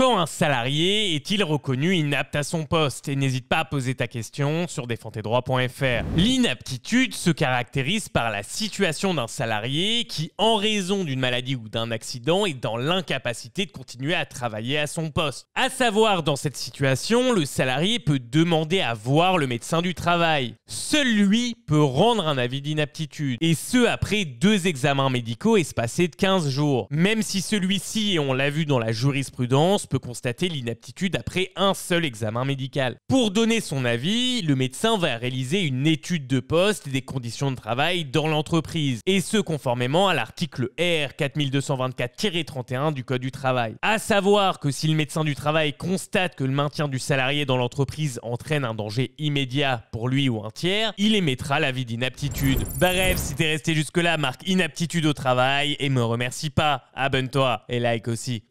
Quand un salarié est-il reconnu inapte à son poste Et n'hésite pas à poser ta question sur défendtesdroits.fr. L'inaptitude se caractérise par la situation d'un salarié qui, en raison d'une maladie ou d'un accident, est dans l'incapacité de continuer à travailler à son poste. À savoir, dans cette situation, le salarié peut demander à voir le médecin du travail. Seul lui peut rendre un avis d'inaptitude, et ce après deux examens médicaux espacés de 15 jours. Même si celui-ci, et on l'a vu dans la jurisprudence, peut constater l'inaptitude après un seul examen médical. Pour donner son avis, le médecin va réaliser une étude de poste et des conditions de travail dans l'entreprise, et ce conformément à l'article R 4224-31 du Code du travail. À savoir que si le médecin du travail constate que le maintien du salarié dans l'entreprise entraîne un danger immédiat pour lui ou un tiers, il émettra l'avis d'inaptitude. Bref, si t'es resté jusque-là, marque inaptitude au travail et me remercie pas. Abonne-toi et like aussi.